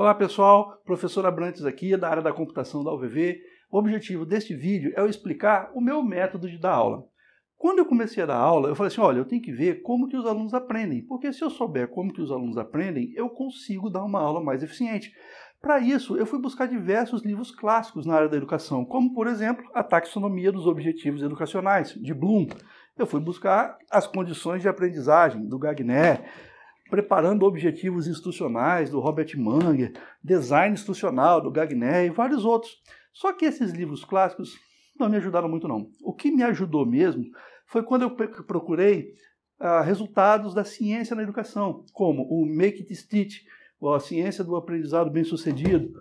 Olá pessoal, professor Abrantes aqui da área da computação da UVV. O objetivo deste vídeo é eu explicar o meu método de dar aula. Quando eu comecei a dar aula, eu falei assim, olha, eu tenho que ver como que os alunos aprendem, porque se eu souber como que os alunos aprendem, eu consigo dar uma aula mais eficiente. Para isso, eu fui buscar diversos livros clássicos na área da educação, como, por exemplo, A Taxonomia dos Objetivos Educacionais, de Bloom. Eu fui buscar As Condições de Aprendizagem, do Gagné, preparando objetivos institucionais do Robert Manger, design institucional do Gagné e vários outros. Só que esses livros clássicos não me ajudaram muito não. O que me ajudou mesmo foi quando eu procurei ah, resultados da ciência na educação, como o Make It Teach, a ciência do aprendizado bem-sucedido,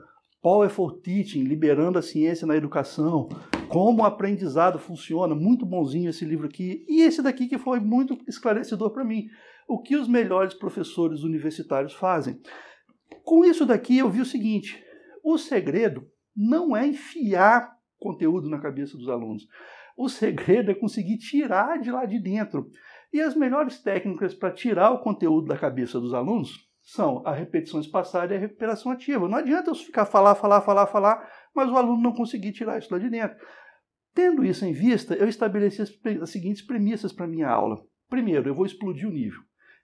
Powerful Teaching, liberando a ciência na educação, como o aprendizado funciona. Muito bonzinho esse livro aqui. E esse daqui que foi muito esclarecedor para mim. O que os melhores professores universitários fazem. Com isso daqui eu vi o seguinte: o segredo não é enfiar conteúdo na cabeça dos alunos. O segredo é conseguir tirar de lá de dentro. E as melhores técnicas para tirar o conteúdo da cabeça dos alunos são a repetição espaçada e a recuperação ativa. Não adianta eu ficar falar, falar, falar, falar, mas o aluno não conseguir tirar isso lá de dentro. Tendo isso em vista, eu estabeleci as, as seguintes premissas para minha aula. Primeiro, eu vou explodir o nível.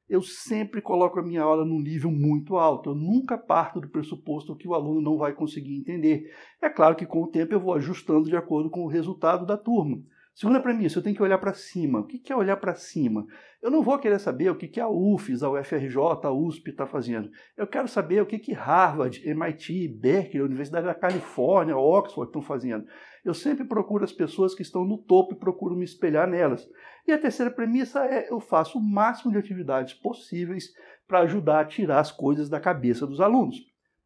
Eu sempre coloco a minha aula num nível muito alto. Eu nunca parto do pressuposto que o aluno não vai conseguir entender. É claro que com o tempo eu vou ajustando de acordo com o resultado da turma. Segunda premissa, eu tenho que olhar para cima. O que é olhar para cima? Eu não vou querer saber o que a UFES, a UFRJ, a USP está fazendo. Eu quero saber o que Harvard, MIT, Berkeley, a Universidade da Califórnia, Oxford estão fazendo. Eu sempre procuro as pessoas que estão no topo e procuro me espelhar nelas. E a terceira premissa é eu faço o máximo de atividades possíveis para ajudar a tirar as coisas da cabeça dos alunos.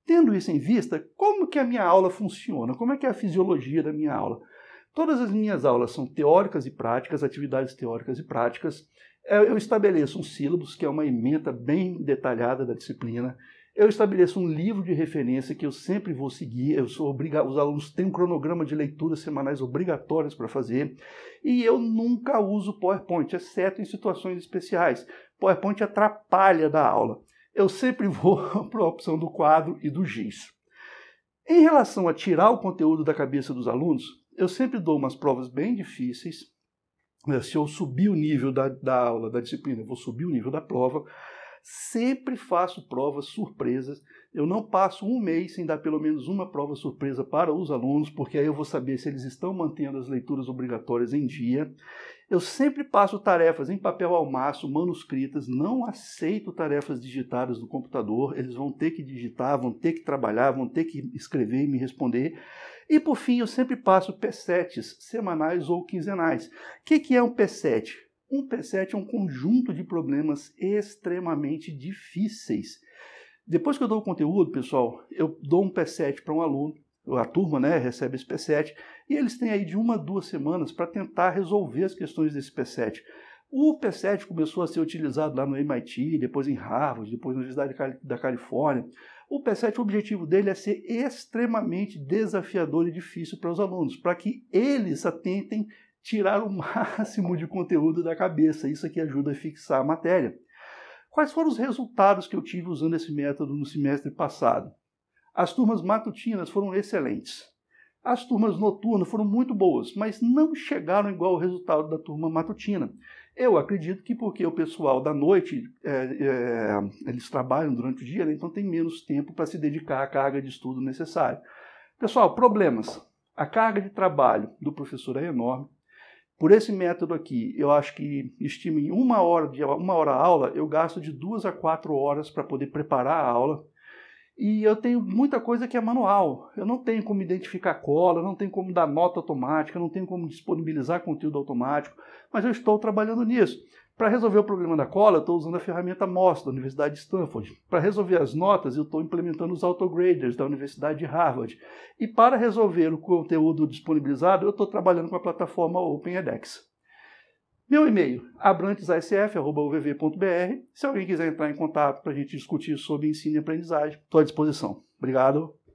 Tendo isso em vista, como que a minha aula funciona? Como é que é a fisiologia da minha aula? Todas as minhas aulas são teóricas e práticas, atividades teóricas e práticas. É, eu estabeleço um sílabus, que é uma emenda bem detalhada da disciplina. Eu estabeleço um livro de referência que eu sempre vou seguir. Eu sou obrigado, os alunos têm um cronograma de leituras semanais obrigatórias para fazer. E eu nunca uso PowerPoint, exceto em situações especiais. PowerPoint atrapalha da aula. Eu sempre vou para a opção do quadro e do giz. Em relação a tirar o conteúdo da cabeça dos alunos, eu sempre dou umas provas bem difíceis. Né? Se eu subir o nível da, da aula, da disciplina, eu vou subir o nível da prova. Sempre faço provas surpresas. Eu não passo um mês sem dar pelo menos uma prova surpresa para os alunos, porque aí eu vou saber se eles estão mantendo as leituras obrigatórias em dia. Eu sempre passo tarefas em papel ao manuscritas, não aceito tarefas digitadas no computador. Eles vão ter que digitar, vão ter que trabalhar, vão ter que escrever e me responder. E por fim, eu sempre passo P7s, semanais ou quinzenais. O que, que é um P7? Um P7 é um conjunto de problemas extremamente difíceis. Depois que eu dou o conteúdo, pessoal, eu dou um P7 para um aluno, a turma né, recebe esse P7, e eles têm aí de uma a duas semanas para tentar resolver as questões desse P7. O P7 começou a ser utilizado lá no MIT, depois em Harvard, depois na Universidade da Califórnia. O P7, o objetivo dele é ser extremamente desafiador e difícil para os alunos, para que eles atentem tirar o máximo de conteúdo da cabeça. Isso aqui ajuda a fixar a matéria. Quais foram os resultados que eu tive usando esse método no semestre passado? As turmas matutinas foram excelentes. As turmas noturnas foram muito boas, mas não chegaram igual ao resultado da turma matutina. Eu acredito que porque o pessoal da noite é, é, eles trabalham durante o dia, né, então tem menos tempo para se dedicar à carga de estudo necessária. Pessoal, problemas. A carga de trabalho do professor é enorme. Por esse método aqui, eu acho que estimo em uma hora de uma hora aula, eu gasto de duas a quatro horas para poder preparar a aula e eu tenho muita coisa que é manual. Eu não tenho como identificar cola, não tenho como dar nota automática, não tenho como disponibilizar conteúdo automático, mas eu estou trabalhando nisso. Para resolver o problema da cola, eu estou usando a ferramenta MOS da Universidade de Stanford. Para resolver as notas, eu estou implementando os autograders da Universidade de Harvard. E para resolver o conteúdo disponibilizado, eu estou trabalhando com a plataforma OpenEDX. Meu e-mail, abrantesasf.uvv.br. Se alguém quiser entrar em contato para a gente discutir sobre ensino e aprendizagem, estou à disposição. Obrigado.